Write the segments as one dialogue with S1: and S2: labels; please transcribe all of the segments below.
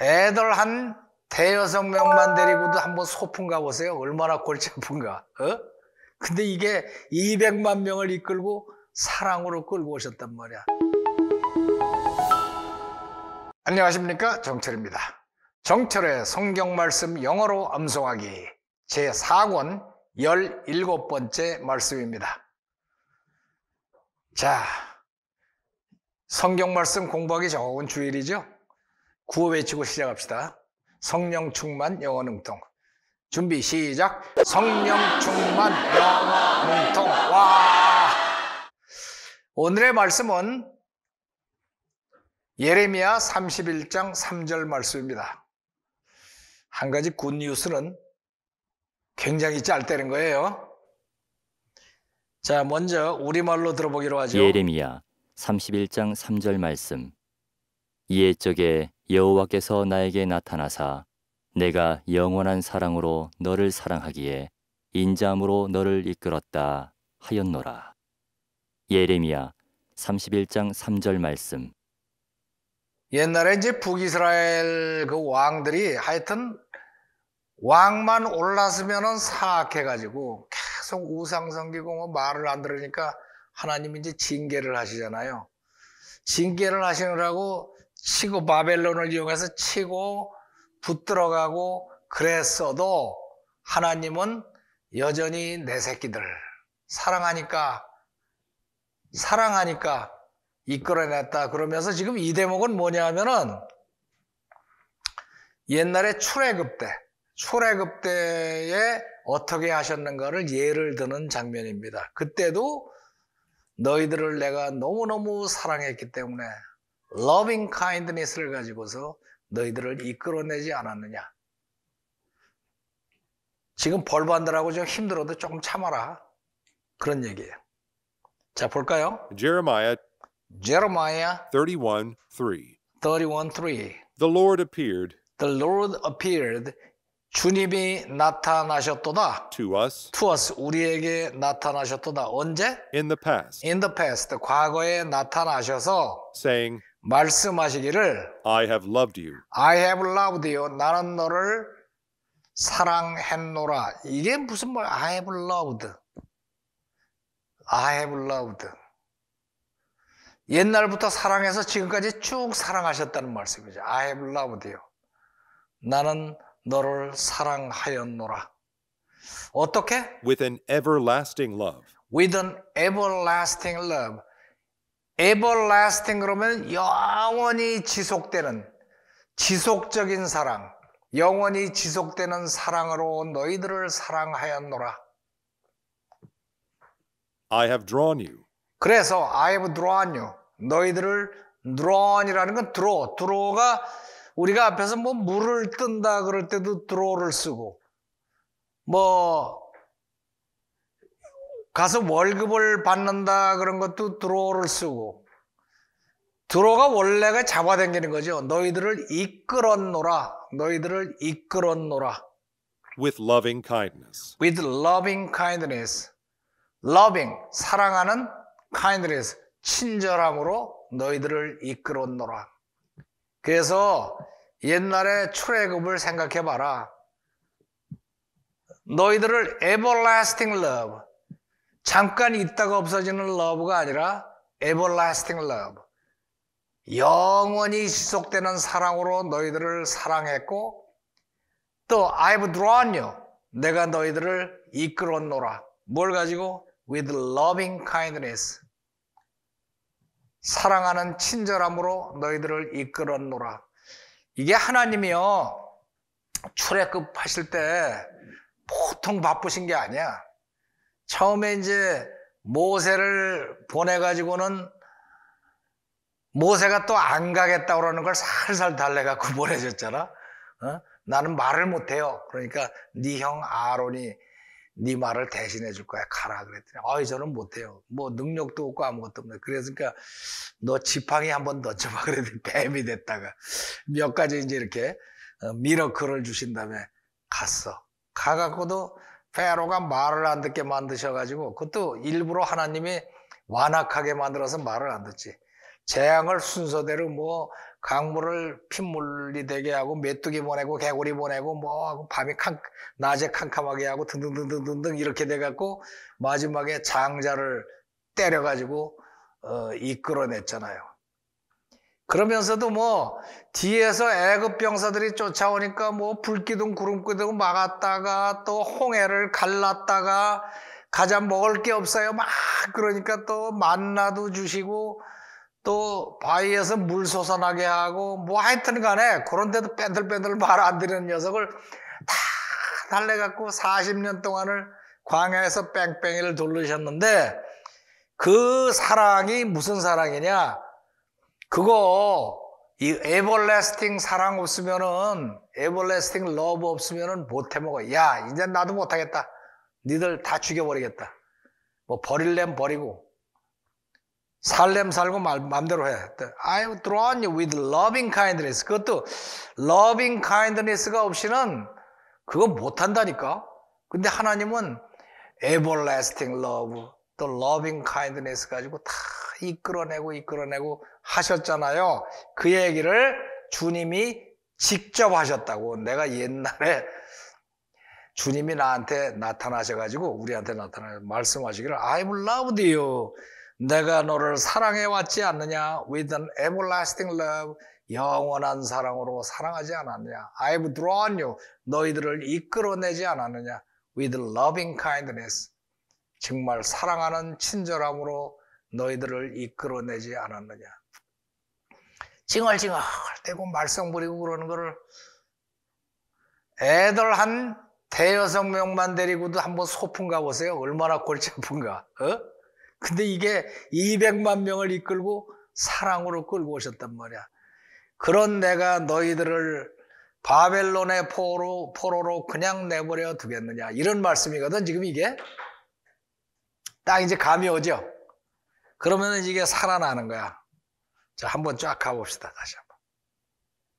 S1: 애들 한 대여섯 명만 데리고도 한번 소풍 가보세요. 얼마나 골치 아픈가. 어? 근데 이게 200만 명을 이끌고 사랑으로 끌고 오셨단 말이야. 안녕하십니까. 정철입니다. 정철의 성경 말씀 영어로 암송하기 제4권 17번째 말씀입니다. 자, 성경 말씀 공부하기 좋은 주일이죠. 구호 외치고 시작합시다. 성령 충만 영원 능통. 준비 시작. 성령 충만 영원 능통. 와. 오늘의 말씀은 예레미야 31장 3절 말씀입니다. 한 가지 굿뉴스는 굉장히 짧다는 거예요. 자, 먼저 우리말로 들어보기로 하죠. 예레미야 31장 3절 말씀. 이에 적에 여호와께서 나에게 나타나사 내가 영원한 사랑으로 너를 사랑하기에 인자함으로 너를 이끌었다 하였노라. 예레미야 31장 3절 말씀. 옛날에 이제 북이스라엘 그 왕들이 하여튼 왕만 올랐으면은 사악해가지고 계속 우상 섬기고 뭐 말을 안 들으니까 하나님 이제 징계를 하시잖아요. 징계를 하시느라고 치고 바벨론을 이용해서 치고 붙들어가고 그랬어도 하나님은 여전히 내 새끼들 사랑하니까 사랑하니까 이끌어냈다 그러면서 지금 이 대목은 뭐냐 하면은 옛날에 출애굽 때 출애굽 때에 어떻게 하셨는가를 예를 드는 장면입니다. 그때도 너희들을 내가 너무너무 사랑했기 때문에 loving kindness를 가지고서 너희들을 이끌어내지 않았느냐. 지금 벌 받느라고 좀 힘들어도 조금 참아라.
S2: 그런 얘기예요. 자, 볼까요? Jeremiah Jeremiah 31:3 31:3 The Lord appeared
S1: The Lord appeared 주님이 나타나셨도다. To us. To us. 우리에게 나타나셨도다. 언제? In the past. In the past. 과거에 나타나셔서. Saying. 말씀하시기를
S2: I have loved you.
S1: I have loved you. 나는 너를 사랑했노라. 이게 무슨 말? I have loved. I have loved. 옛날부터 사랑해서 지금까지 쭉 사랑하셨다는 말씀이죠. I have loved you. 나는 너를 사랑하였노라. 어떻게? With an everlasting love. With an everlasting love. everlasting 그러면 영원히 지속되는 지속적인 사랑, 영원히 지속되는 사랑으로 너희들을 사랑하였노라.
S2: I have drawn you. 그래서 I have
S1: drawn you. 너희들을 drawn이라는 건 draw. draw가 우리가 앞에서 뭐 물을 뜬다 그럴 때도 draw를 쓰고 뭐 가서 월급을 받는다 그런 것도 드로를 우 쓰고 드로가 우 원래가 잡아당기는 거죠. 너희들을 이끌었노라. 너희들을 이끌었노라.
S2: With loving kindness. With
S1: loving kindness. Loving 사랑하는 kindness 친절함으로 너희들을 이끌었노라. 그래서 옛날에 출애굽을 생각해 봐라. 너희들을 everlasting love 잠깐 있다가 없어지는 러브가 아니라 everlasting love. 영원히 지속되는 사랑으로 너희들을 사랑했고 또 I've drawn you. 내가 너희들을 이끌었노라. 뭘 가지고? With loving kindness. 사랑하는 친절함으로 너희들을 이끌었노라. 이게 하나님이요. 출애굽 하실 때 보통 바쁘신 게 아니야. 처음에 이제 모세를 보내가지고는 모세가 또 안 가겠다고 그러는 걸 살살 달래갖고 보내줬잖아. 어? 나는 말을 못해요. 그러니까 네 형 아론이 네 말을 대신해 줄 거야. 가라 그랬더니 아이 저는 못해요. 뭐 능력도 없고 아무것도 없네. 그래서 그러니까 너 지팡이 한번 던져봐. 그랬더니 뱀이 됐다가 몇 가지 이제 이렇게 어, 미러크를 주신 다음에 갔어. 가갖고도 페로가 말을 안 듣게 만드셔가지고 그것도 일부러 하나님이 완악하게 만들어서 말을 안 듣지. 재앙을 순서대로 뭐 강물을 핏물이 되게 하고 메뚜기 보내고 개구리 보내고 뭐 밤이 캄 낮에 캄캄하게 하고 등등등등등 이렇게 돼갖고 마지막에 장자를 때려가지고 어, 이끌어냈잖아요. 그러면서도 뭐 뒤에서 애급 병사들이 쫓아오니까 뭐 불기둥 구름기둥 막았다가 또 홍해를 갈랐다가 가자 먹을 게 없어요 막 그러니까 또 만나도 주시고 또 바위에서 물 솟아나게 하고 뭐 하여튼 간에 그런데도 뺀들뺀들 말안 듣는 녀석을 다 달래갖고 40년 동안을 광야에서 뺑뺑이를 돌르셨는데그 사랑이 무슨 사랑이냐 그거 이 에버레스팅 사랑 없으면은 에버레스팅 러브 없으면은 못해 먹어. 야, 이제 나도 못하겠다. 니들 다 죽여버리겠다. 뭐 버릴렘 버리고 살렘 살고 말, 마음대로 해. I'm drawn with loving kindness. 그것도 loving kindness가 없이는 그거 못한다니까. 근데 하나님은 e v e r l a s 또 loving kindness 가지고 다 이끌어내고 이끌어내고 하셨잖아요. 그 얘기를 주님이 직접 하셨다고 내가 옛날에 주님이 나한테 나타나셔가지고 우리한테 나타나 말씀하시기를 I'm loved you. 내가 너를 사랑해 왔지 않느냐? With an everlasting love. 영원한 사랑으로 사랑하지 않았느냐? I've drawn you. 너희들을 이끌어내지 않았느냐? With loving kindness. 정말 사랑하는 친절함으로 너희들을 이끌어내지 않았느냐. 찡얼찡얼 대고 말썽 부리고 그러는 거를 애들 한 대여섯 명만 데리고도 한번 소풍 가보세요. 얼마나 골치 아픈가. 어? 근데 이게 200만 명을 이끌고 사랑으로 끌고 오셨단 말이야. 그런 내가 너희들을 바벨론의 포로, 포로로 그냥 내버려 두겠느냐. 이런 말씀이거든, 지금 이게. 딱 이제 감이 오죠? 그러면 이게 살아나는 거야. 자, 한번 쫙 가봅시다. 다시 한번.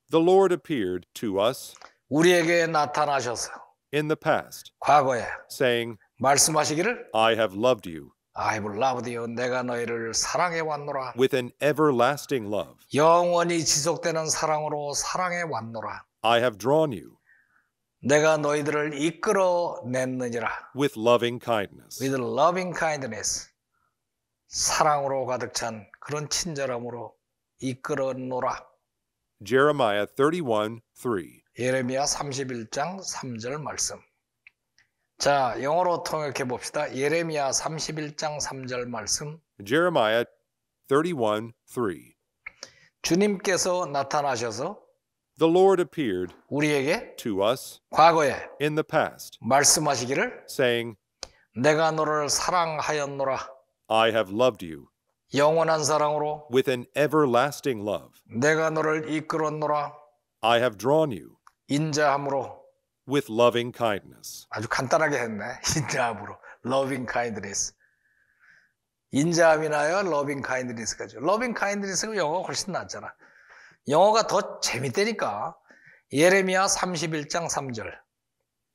S2: The Lord appeared to us 우리에게 나타나셔서 in the past, 과거에 saying,
S1: 말씀하시기를 I have loved you I have loved you 내가 너희를 사랑해 왔노라 with an everlasting love. 영원히 지속되는 사랑으로 사랑해 왔노라 I have drawn you 내가 너희들을 이끌어 냈느니라 with
S2: loving kindness.
S1: with loving kindness 사랑으로 가득 찬 그런 친절함으로 이끌어 놓라.
S2: Jeremiah 31:3.
S1: 예레미야 31장 3절 말씀. 자, 영어로 통역해 봅시다. 예레미야 31장 3절 말씀.
S2: Jeremiah 31:3. 주님께서 나타나셔서 The Lord appeared 우리에게 to us 과거에 in the past 말씀하시기를 saying
S1: 내가 너를 사랑하였노라 I have loved you. 영원한
S2: 사랑으로 with an everlasting love. 내가 너를 이끌었노라. I have drawn you. 인자함으로 with loving kindness. 아주 간단하게 했네.
S1: 인자함으로 loving kindness. 인자함이나요, loving kindness까지. loving kindness가 영어가 훨씬 낫잖아. 영어가 더 재밌다니까.
S2: 예레미야 31장 3절.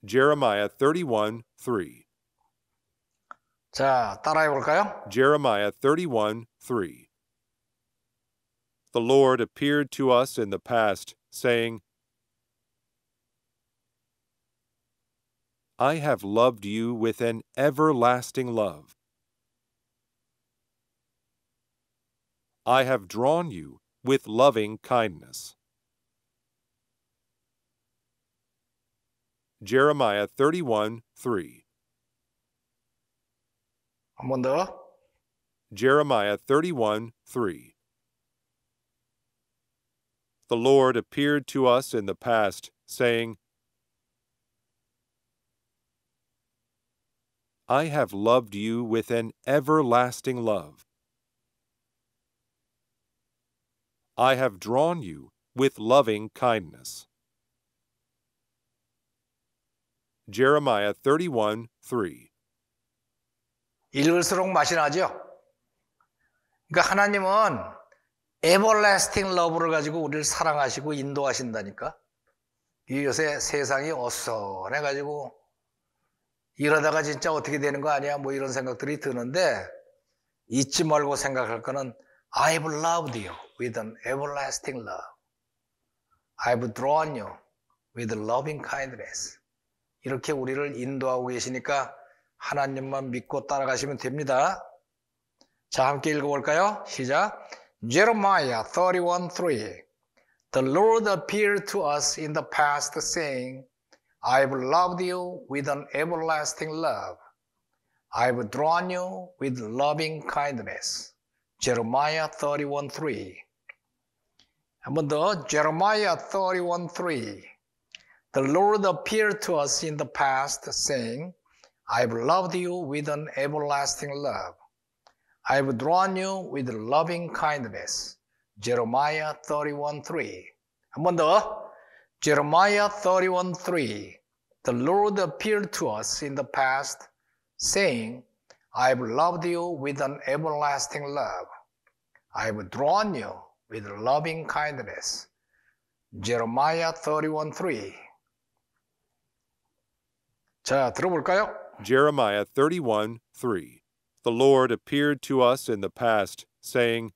S2: Jeremiah 31:3.
S1: 자, 따라해 볼까요?
S2: Jeremiah 31:3 The Lord appeared to us in the past, saying, I have loved you with an everlasting love. I have drawn you with loving kindness. Jeremiah 31 3 Jeremiah 31 3. The Lord appeared to us in the past, saying, I have loved you with an everlasting love. I have drawn you with loving kindness. Jeremiah 31 3. 읽을수록 맛이 나죠? 그러니까 하나님은
S1: 에버레스팅 러브를 가지고 우리를 사랑하시고 인도하신다니까. 이 요새 세상이 어수선해가지고 이러다가 진짜 어떻게 되는 거 아니야? 뭐 이런 생각들이 드는데 잊지 말고 생각할 거는 I've loved you with an everlasting love. I've drawn you with loving kindness. 이렇게 우리를 인도하고 계시니까 하나님만 믿고 따라가시면 됩니다. 자, 함께 읽어볼까요? 시작. Jeremiah 31:3 The Lord appeared to us in the past, saying, I've loved you with an everlasting love. I've drawn you with loving kindness. Jeremiah 31:3. 한 번 더 Jeremiah 31:3. The Lord appeared to us in the past, saying, I've loved you with an everlasting love. I've drawn you with loving kindness. Jeremiah 31:3. 한 더. Jeremiah 31:3. The Lord appeared to us in the past, saying, I've loved you with an everlasting love. I've drawn you with loving kindness. Jeremiah 31:3. 자, 들어볼까요?
S2: Jeremiah 31 3. The Lord appeared to us in the past, saying,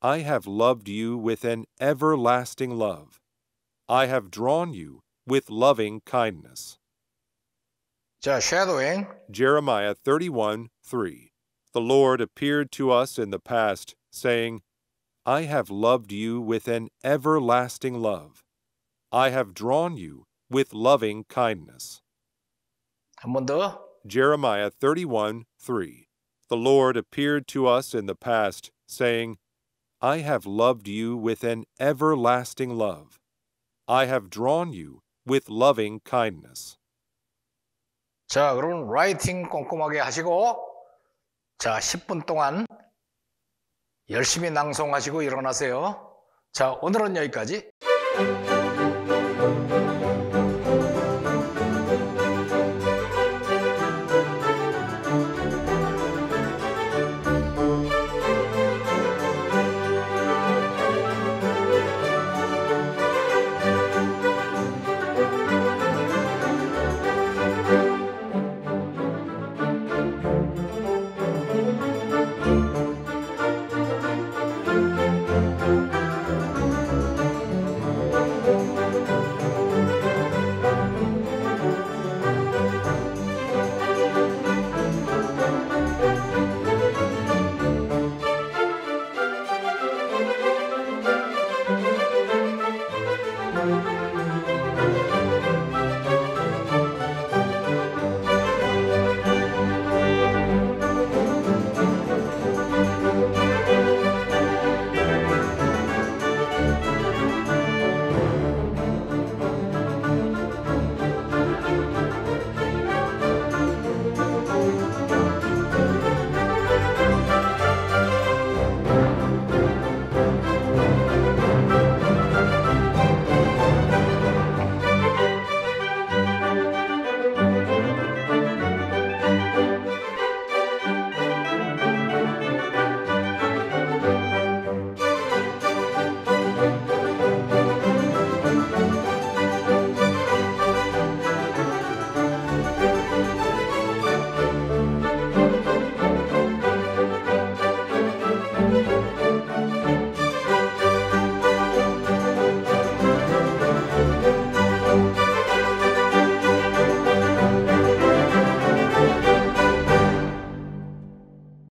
S2: I have loved you with an everlasting love. I have drawn you with loving kindness. shadowing. Eh? Jeremiah 31 3. The Lord appeared to us in the past, saying, I have loved you with an everlasting love. I have drawn you with loving kindness. 한 더. Jeremiah 31 3. The Lord appeared to us in the past, saying, I have loved you with an everlasting love. I have drawn you with loving kindness. 자, 여러분 라이팅
S1: 꼼꼼하게 하시고 자, 10분 동안 열심히 낭송하시고 일어나세요. 자, 오늘은 여기까지.